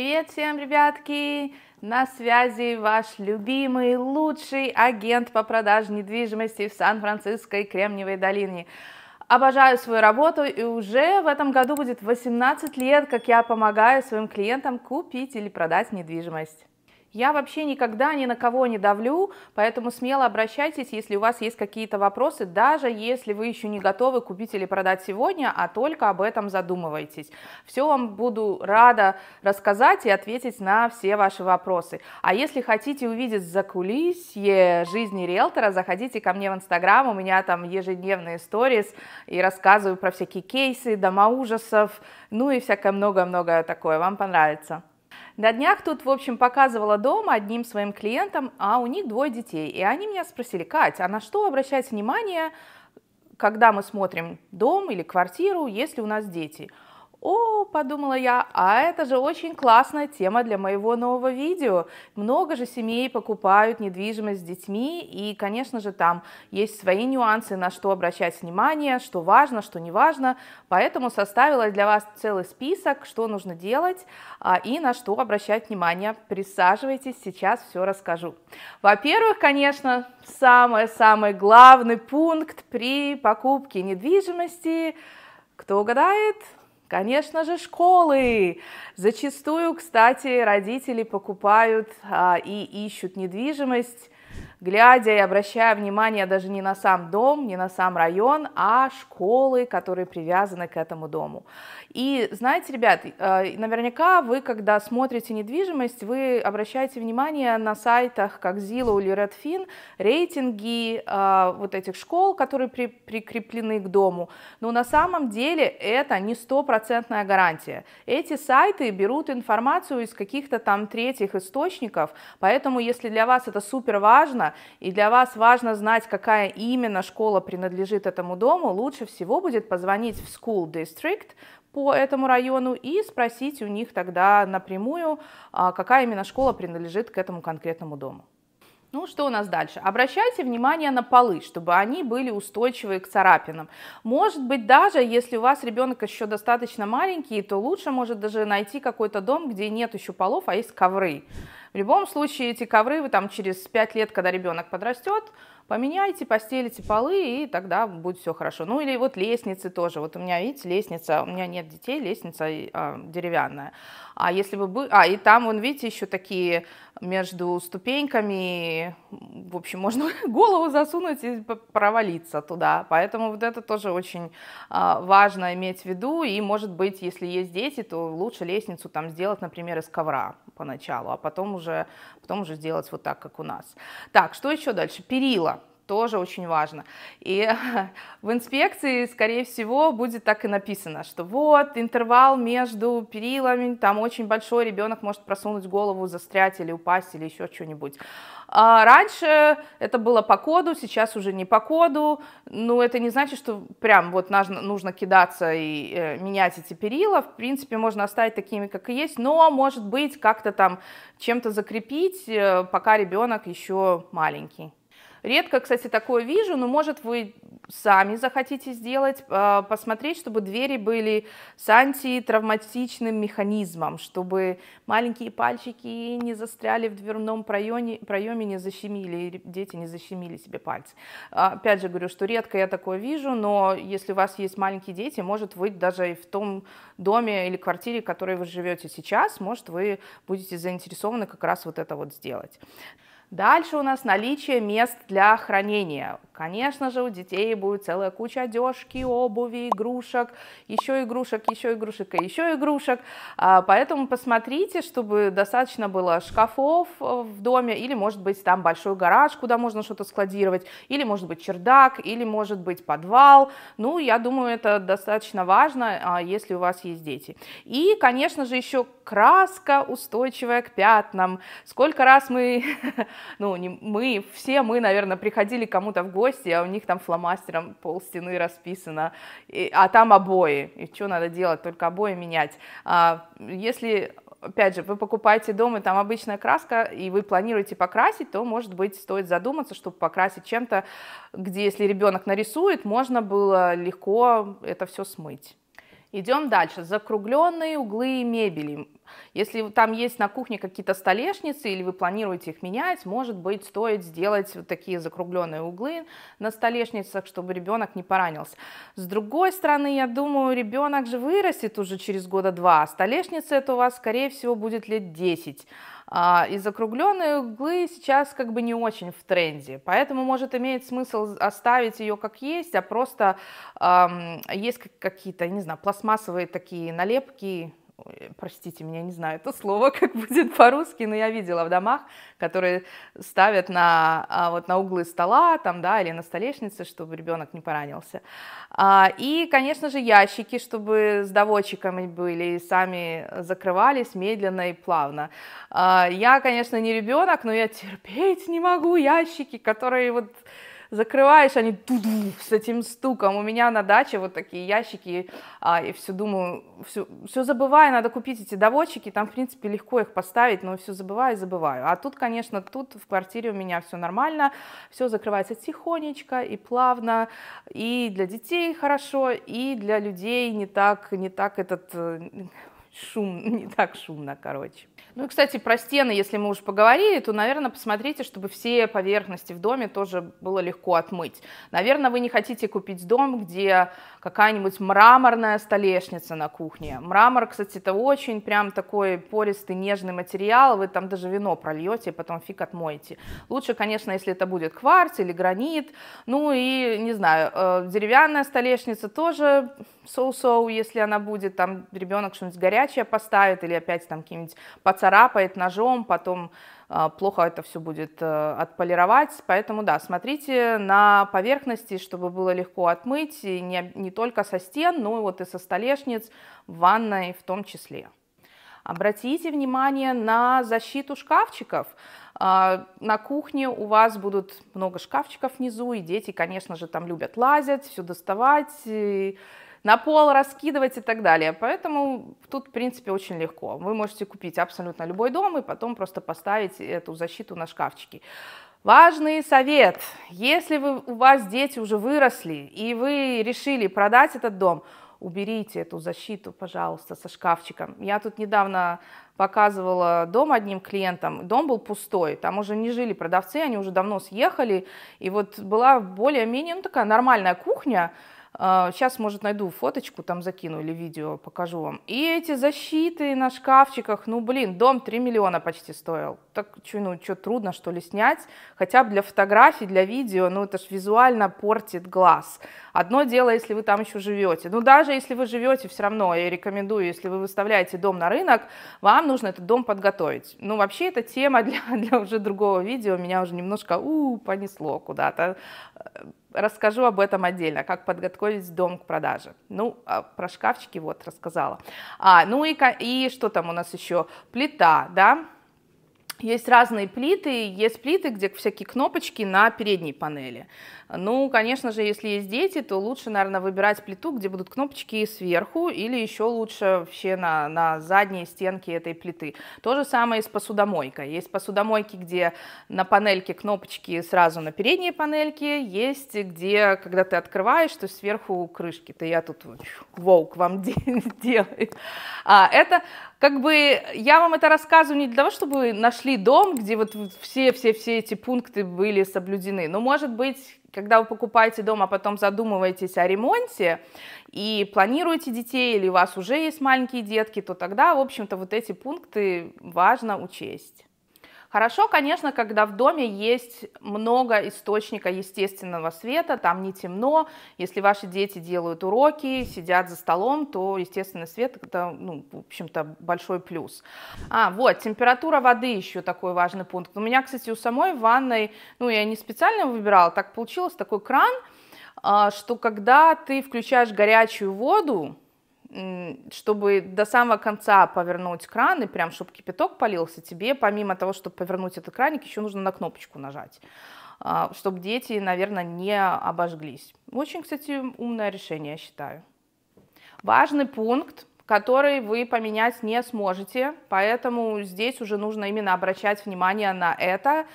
Привет всем, ребятки! На связи ваш любимый, лучший агент по продаже недвижимости в Сан-Франциско и Кремниевой долине. Обожаю свою работу и уже в этом году будет 18 лет, как я помогаю своим клиентам купить или продать недвижимость. Я вообще никогда ни на кого не давлю, поэтому смело обращайтесь, если у вас есть какие-то вопросы, даже если вы еще не готовы купить или продать сегодня, а только об этом задумываетесь. Все вам буду рада рассказать и ответить на все ваши вопросы. А если хотите увидеть закулисье жизни риэлтора, заходите ко мне в Инстаграм, у меня там ежедневные сторис и рассказываю про всякие кейсы, дома ужасов, ну и всякое много-много такое, вам понравится. На днях тут, в общем, показывала дома одним своим клиентам, а у них двое детей. И они меня спросили, Кать, а на что обращать внимание, когда мы смотрим дом или квартиру, если у нас дети? – о, подумала я, а это же очень классная тема для моего нового видео. Много же семей покупают недвижимость с детьми, и, конечно же, там есть свои нюансы, на что обращать внимание, что важно, что не важно. Поэтому составила для вас целый список, что нужно делать а, и на что обращать внимание. Присаживайтесь, сейчас все расскажу. Во-первых, конечно, самый-самый главный пункт при покупке недвижимости, кто угадает? Конечно же, школы. Зачастую, кстати, родители покупают а, и ищут недвижимость глядя и обращая внимание даже не на сам дом, не на сам район, а школы, которые привязаны к этому дому. И знаете, ребят, э, наверняка вы, когда смотрите недвижимость, вы обращаете внимание на сайтах, как Zillow или Redfin, рейтинги э, вот этих школ, которые при, прикреплены к дому. Но на самом деле это не стопроцентная гарантия. Эти сайты берут информацию из каких-то там третьих источников, поэтому если для вас это супер важно, и для вас важно знать, какая именно школа принадлежит этому дому, лучше всего будет позвонить в School District по этому району и спросить у них тогда напрямую, а, какая именно школа принадлежит к этому конкретному дому. Ну, что у нас дальше? Обращайте внимание на полы, чтобы они были устойчивы к царапинам. Может быть, даже если у вас ребенок еще достаточно маленький, то лучше может даже найти какой-то дом, где нет еще полов, а есть ковры. В любом случае, эти ковры вы там через 5 лет, когда ребенок подрастет, поменяйте, постелите полы, и тогда будет все хорошо. Ну или вот лестницы тоже. Вот у меня, видите, лестница, у меня нет детей, лестница э, деревянная. А если бы бы, а и там, вон, видите, еще такие между ступеньками, в общем, можно голову засунуть и провалиться туда. Поэтому вот это тоже очень э, важно иметь в виду. И, может быть, если есть дети, то лучше лестницу там сделать, например, из ковра поначалу, а потом уже, потом уже сделать вот так, как у нас. Так, что еще дальше? Перила тоже очень важно. И в инспекции, скорее всего, будет так и написано, что вот интервал между перилами, там очень большой, ребенок может просунуть голову, застрять или упасть, или еще что-нибудь. А раньше это было по коду, сейчас уже не по коду, но ну, это не значит, что прям вот нужно кидаться и э, менять эти перила, в принципе, можно оставить такими, как и есть, но, может быть, как-то там чем-то закрепить, э, пока ребенок еще маленький. Редко, кстати, такое вижу, но, может, вы сами захотите сделать, а, посмотреть, чтобы двери были с антитравматичным механизмом, чтобы маленькие пальчики не застряли в дверном проеме, проеме не защемили, дети не защемили себе пальцы. А, опять же говорю, что редко я такое вижу, но если у вас есть маленькие дети, может, вы даже и в том доме или квартире, в которой вы живете сейчас, может, вы будете заинтересованы как раз вот это вот сделать. Дальше у нас наличие мест для хранения. Конечно же, у детей будет целая куча одежки, обуви, игрушек, еще игрушек, еще игрушек и еще игрушек. А, поэтому посмотрите, чтобы достаточно было шкафов э, в доме, или, может быть, там большой гараж, куда можно что-то складировать, или, может быть, чердак, или, может быть, подвал. Ну, я думаю, это достаточно важно, а, если у вас есть дети. И, конечно же, еще краска устойчивая к пятнам. Сколько раз мы ну, не, мы, все мы, наверное, приходили кому-то в гости, а у них там фломастером пол стены расписано, и, а там обои, и что надо делать, только обои менять. А, если опять же, вы покупаете дом, и там обычная краска, и вы планируете покрасить, то, может быть, стоит задуматься, чтобы покрасить чем-то, где, если ребенок нарисует, можно было легко это все смыть. Идем дальше. Закругленные углы мебели. Если там есть на кухне какие-то столешницы или вы планируете их менять, может быть, стоит сделать вот такие закругленные углы на столешницах, чтобы ребенок не поранился. С другой стороны, я думаю, ребенок же вырастет уже через года два. а Столешница это у вас, скорее всего, будет лет 10. А, и закругленные углы сейчас как бы не очень в тренде, поэтому может иметь смысл оставить ее как есть, а просто эм, есть какие-то, не знаю, пластмассовые такие налепки, простите меня, не знаю это слово, как будет по-русски, но я видела в домах, которые ставят на, а, вот, на углы стола там, да, или на столешнице, чтобы ребенок не поранился. А, и, конечно же, ящики, чтобы с доводчиками были, и сами закрывались медленно и плавно. А, я, конечно, не ребенок, но я терпеть не могу ящики, которые вот закрываешь, они с этим стуком. У меня на даче вот такие ящики, а, и все думаю, все, все забываю, надо купить эти доводчики, там, в принципе, легко их поставить, но все забываю и забываю. А тут, конечно, тут в квартире у меня все нормально, все закрывается тихонечко и плавно, и для детей хорошо, и для людей не так, не так этот э, шум, не так шумно, короче. Ну и, кстати, про стены, если мы уже поговорили, то, наверное, посмотрите, чтобы все поверхности в доме тоже было легко отмыть. Наверное, вы не хотите купить дом, где какая-нибудь мраморная столешница на кухне. Мрамор, кстати, это очень прям такой пористый, нежный материал, вы там даже вино прольете, потом фиг отмоете. Лучше, конечно, если это будет кварц или гранит, ну и, не знаю, э, деревянная столешница тоже соу-соу, если она будет, там ребенок что-нибудь горячее горячее поставит или опять там каким-нибудь поцарапает ножом, потом а, плохо это все будет э, отполировать. Поэтому, да, смотрите на поверхности, чтобы было легко отмыть, и не, не только со стен, но и вот и со столешниц, в ванной в том числе. Обратите внимание на защиту шкафчиков. А, на кухне у вас будут много шкафчиков внизу, и дети, конечно же, там любят лазить, все доставать, и на пол раскидывать и так далее. Поэтому тут, в принципе, очень легко. Вы можете купить абсолютно любой дом и потом просто поставить эту защиту на шкафчики. Важный совет. Если вы, у вас дети уже выросли и вы решили продать этот дом, уберите эту защиту, пожалуйста, со шкафчиком. Я тут недавно показывала дом одним клиентам. Дом был пустой, там уже не жили продавцы, они уже давно съехали. И вот была более-менее ну, такая нормальная кухня, Сейчас, а, может, найду фоточку, там закину или видео, покажу вам. И эти защиты на шкафчиках, ну, блин, дом 3 миллиона почти стоил. Так, чё, ну, что, трудно, что ли, снять? Хотя бы для фотографий, для видео, ну, это ж визуально портит глаз. Одно дело, если вы там еще живете. Ну, даже если вы живете, все равно я рекомендую, если вы выставляете дом на рынок, вам нужно этот дом подготовить. Ну, вообще, это тема для, для уже другого видео. Меня уже немножко, у, понесло куда-то Расскажу об этом отдельно, как подготовить дом к продаже. Ну, а, про шкафчики вот рассказала. А, ну и, и что там у нас еще? Плита, да? Есть разные плиты, есть плиты, где всякие кнопочки на передней панели. Ну, конечно же, если есть дети, то лучше, наверное, выбирать плиту, где будут кнопочки сверху, или еще лучше вообще на, на задней стенке этой плиты. То же самое и с посудомойкой. Есть посудомойки, где на панельке кнопочки сразу на передней панельке, есть где, когда ты открываешь, то сверху крышки. То я тут волк вам делаю. А, это как бы я вам это рассказываю не для того, чтобы вы нашли дом, где вот все-все-все эти пункты были соблюдены, но, может быть, когда вы покупаете дом, а потом задумываетесь о ремонте и планируете детей, или у вас уже есть маленькие детки, то тогда, в общем-то, вот эти пункты важно учесть. Хорошо, конечно, когда в доме есть много источника естественного света, там не темно. Если ваши дети делают уроки, сидят за столом, то естественный свет – это, ну, в общем-то, большой плюс. А, вот, температура воды еще такой важный пункт. У меня, кстати, у самой ванной, ну, я не специально выбирала, так получилось, такой кран, а, что когда ты включаешь горячую воду, чтобы до самого конца повернуть кран и прям, чтобы кипяток полился, тебе помимо того, чтобы повернуть этот краник, еще нужно на кнопочку нажать, а, чтобы дети, наверное, не обожглись. Очень, кстати, умное решение, я считаю. Важный пункт, который вы поменять не сможете, поэтому здесь уже нужно именно обращать внимание на это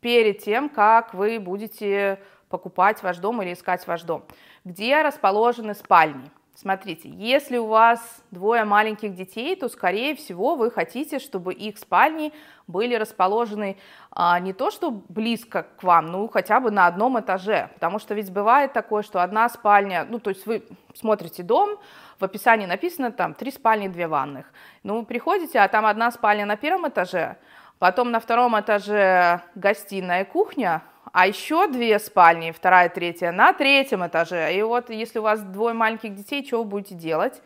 перед тем, как вы будете покупать ваш дом или искать ваш дом. Где расположены спальни? Смотрите, если у вас двое маленьких детей, то, скорее всего, вы хотите, чтобы их спальни были расположены а, не то что близко к вам, ну хотя бы на одном этаже, потому что ведь бывает такое, что одна спальня, ну то есть вы смотрите дом, в описании написано там три спальни, две ванных, ну вы приходите, а там одна спальня на первом этаже, потом на втором этаже гостиная и кухня, а еще две спальни, вторая, третья, на третьем этаже. И вот если у вас двое маленьких детей, что вы будете делать?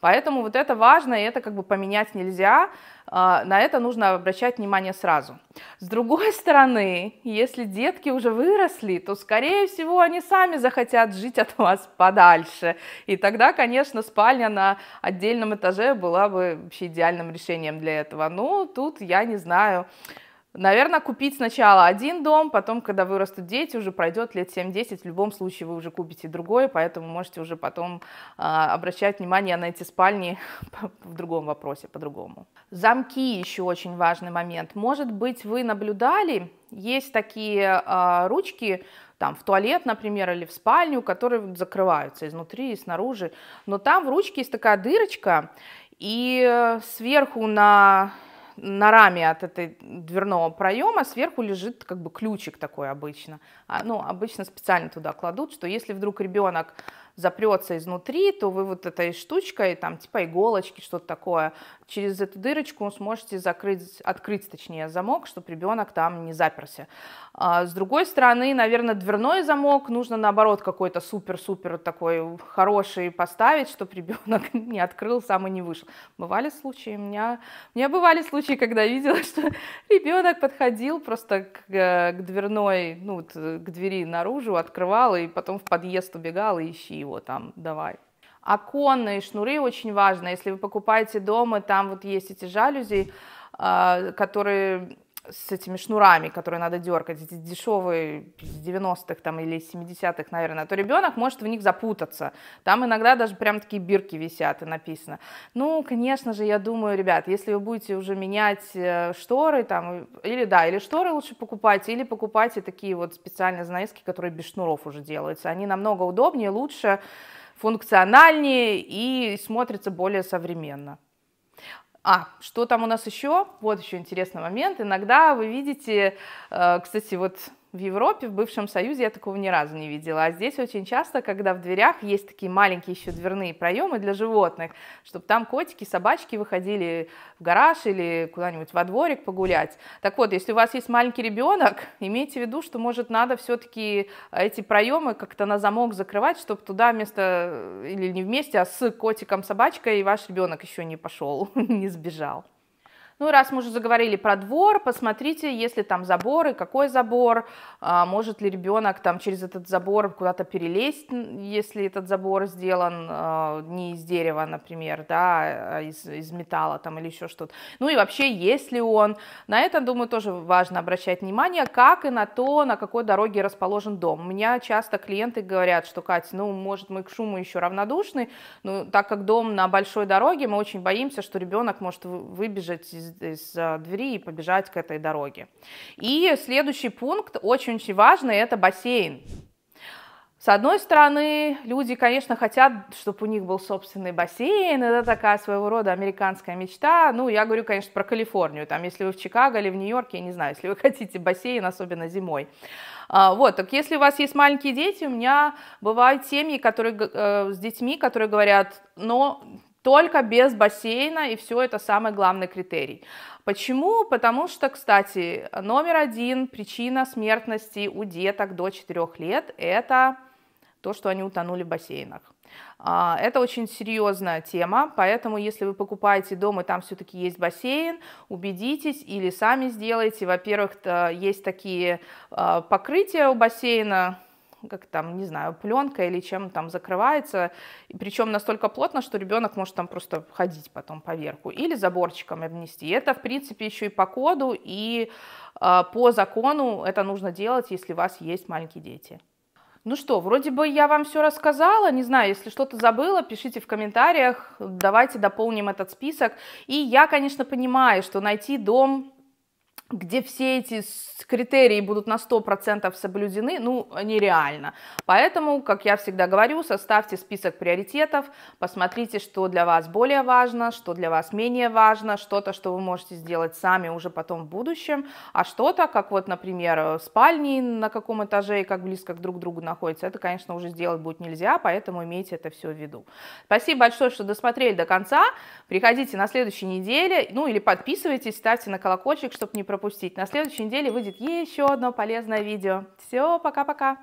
Поэтому вот это важно, и это как бы поменять нельзя, а, на это нужно обращать внимание сразу. С другой стороны, если детки уже выросли, то, скорее всего, они сами захотят жить от вас подальше. И тогда, конечно, спальня на отдельном этаже была бы вообще идеальным решением для этого. Но ну, тут я не знаю, Наверное, купить сначала один дом, потом, когда вырастут дети, уже пройдет лет 7-10, в любом случае вы уже купите другой, поэтому можете уже потом э, обращать внимание на эти спальни в другом вопросе, по-другому. Замки еще очень важный момент. Может быть, вы наблюдали, есть такие э, ручки, там, в туалет, например, или в спальню, которые закрываются изнутри и снаружи, но там в ручке есть такая дырочка, и э, сверху на на раме от этой дверного проема сверху лежит как бы ключик такой обычно. А, ну, обычно специально туда кладут, что если вдруг ребенок запрется изнутри, то вы вот этой штучкой, там типа иголочки, что-то такое, через эту дырочку сможете закрыть, открыть, точнее, замок, чтобы ребенок там не заперся. А с другой стороны, наверное, дверной замок нужно, наоборот, какой-то супер-супер такой хороший поставить, чтобы ребенок не открыл, сам и не вышел. Бывали случаи, у меня, у меня бывали случаи, когда видела, что ребенок подходил просто к, э, к дверной, ну, э, к двери наружу, открывал, и потом в подъезд убегал, и ищи его там, давай. Оконные шнуры очень важно. Если вы покупаете дома, там вот есть эти жалюзи, а, которые с этими шнурами, которые надо дергать, эти дешевые с 90-х там или 70-х, наверное, то ребенок может в них запутаться. Там иногда даже прям такие бирки висят и написано. Ну, конечно же, я думаю, ребят, если вы будете уже менять э, шторы там, или да, или шторы лучше покупать, или покупайте такие вот специальные занавески, которые без шнуров уже делаются. Они намного удобнее, лучше, функциональнее и смотрится более современно. А, что там у нас еще? Вот еще интересный момент. Иногда вы видите, э, кстати, вот в Европе, в бывшем Союзе я такого ни разу не видела. А здесь очень часто, когда в дверях есть такие маленькие еще дверные проемы для животных, чтобы там котики, собачки выходили в гараж или куда-нибудь во дворик погулять. Так вот, если у вас есть маленький ребенок, имейте в виду, что, может, надо все-таки э, эти проемы как-то на замок закрывать, чтобы туда вместо, э, или не вместе, а с котиком-собачкой ваш ребенок еще не пошел, не сбежал. Ну, раз мы уже заговорили про двор, посмотрите, если там заборы, какой забор, а, может ли ребенок там через этот забор куда-то перелезть, если этот забор сделан а, не из дерева, например, да, а из, из металла там или еще что-то. Ну и вообще, есть ли он, на это, думаю, тоже важно обращать внимание, как и на то, на какой дороге расположен дом. У меня часто клиенты говорят, что, Катя, ну, может, мы к шуму еще равнодушны, но так как дом на большой дороге, мы очень боимся, что ребенок может выбежать из из, э, двери и побежать к этой дороге. И следующий пункт, очень-очень важный, это бассейн. С одной стороны, люди, конечно, хотят, чтобы у них был собственный бассейн, это такая своего рода американская мечта. Ну, я говорю, конечно, про Калифорнию, там, если вы в Чикаго или в Нью-Йорке, я не знаю, если вы хотите бассейн, особенно зимой. А, вот, так если у вас есть маленькие дети, у меня бывают семьи, которые э, с детьми, которые говорят, но только без бассейна, и все это самый главный критерий. Почему? Потому что, кстати, номер один причина смертности у деток до 4 лет – это то, что они утонули в бассейнах. А, это очень серьезная тема, поэтому если вы покупаете дом и там все-таки есть бассейн, убедитесь или сами сделайте. Во-первых, э, есть такие э, покрытия у бассейна, как там, не знаю, пленка или чем там закрывается, причем настолько плотно, что ребенок может там просто ходить потом поверху, или заборчиком обнести. Это, в принципе, еще и по коду, и э, по закону это нужно делать, если у вас есть маленькие дети. Ну что, вроде бы я вам все рассказала. Не знаю, если что-то забыла, пишите в комментариях. Давайте дополним этот список. И я, конечно, понимаю, что найти дом где все эти критерии будут на 100% соблюдены, ну, нереально. Поэтому, как я всегда говорю, составьте список приоритетов, посмотрите, что для вас более важно, что для вас менее важно, что-то, что вы можете сделать сами уже потом в будущем, а что-то, как вот, например, э, спальни на каком этаже и как близко друг к другу находятся, это, конечно, уже сделать будет нельзя, поэтому имейте это все в виду. Спасибо большое, что досмотрели до конца. Приходите на следующей неделе, ну, или подписывайтесь, ставьте на колокольчик, чтобы не пропустить пропустить. На следующей неделе выйдет еще одно полезное видео. Все, пока-пока!